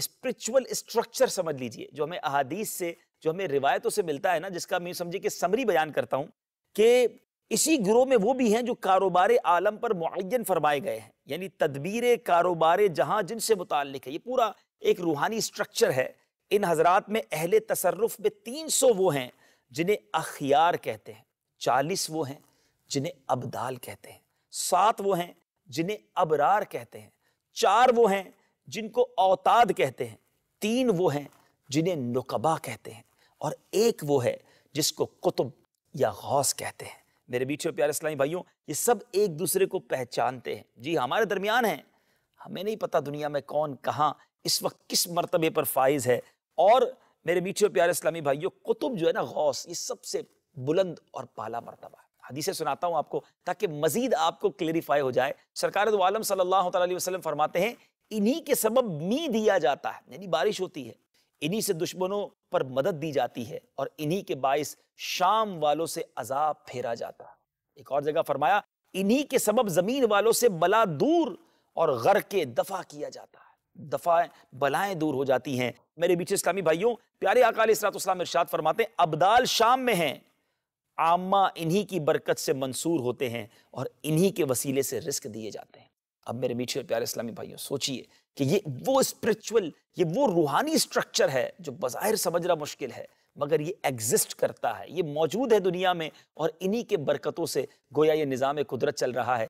spiritual structure سمجھ لیجئے جو ہمیں احادیث سے جو ہمیں روایتوں سے ملتا ہے نا جس کا میں سمجھے کہ سمری بیان کرتا ہوں کہ اسی گروہ میں وہ بھی ہیں جو کاروبار عالم پر معین فرمائے گئے ہیں یعنی تدبیر کاروبار جہاں جن سے متعلق ہے یہ پورا ایک روحانی اسٹرکچر ہے ان حضرات میں اہل تصرف میں تین سو وہ ہیں جنہیں اخیار کہتے ہیں چالیس وہ ہیں جنہیں ابدال کہتے ہیں سات وہ ہیں جنہیں ابرار کہتے ہیں چار وہ ہیں جن کو اوتاد کہتے ہیں تین وہ ہیں جنہیں نقبہ کہتے ہیں اور ایک وہ ہے جس کو قطب یا غوث کہتے ہیں میرے بیٹھے اور پیارے اسلامی بھائیوں یہ سب ایک دوسرے کو پہچانتے ہیں جی ہمارے درمیان ہیں ہمیں نہیں پتا دنیا میں کون کہاں اس وقت کس مرتبے پر فائز ہے اور میرے بیٹھے اور پیارے اسلامی بھائیوں قطب جو ہے نا غوث یہ سب سے بلند اور پالا مرتبہ ہے حدیثیں سناتا ہوں آپ کو تاکہ مزید آپ کو کلیریفائی ہو جائے سرکار دو عالم صلی اللہ تعالی وسلم فرماتے ہیں انہی کے سبب می دیا جاتا ہے یعنی بارش ہوتی ہے انہی سے دشمنوں پر مدد دی جاتی ہے اور انہی کے باعث شام والوں سے عذاب پھیرا جاتا ہے ایک اور جگہ فرمایا انہی کے سبب زمین والوں سے بلا دور اور غر کے دفع کیا جاتا ہے دفع بلائیں دور ہو جاتی ہیں میرے بیچے اسلامی بھائیوں پیارے آقا علیہ السلام ارشاد فرماتے ہیں ابدال شام میں ہیں عامہ انہی کی برکت سے منصور ہوتے ہیں اور انہی کے وسیلے سے رزق دیے جاتے ہیں اب میرے میٹھے اور پیارے اسلامی بھائیوں سوچئے کہ یہ وہ اسپرچل یہ وہ روحانی اسٹرکچر ہے جو بظاہر سمجھنا مشکل ہے مگر یہ ایگزسٹ کرتا ہے یہ موجود ہے دنیا میں اور انہی کے برکتوں سے گویا یہ نظام قدرت چل رہا ہے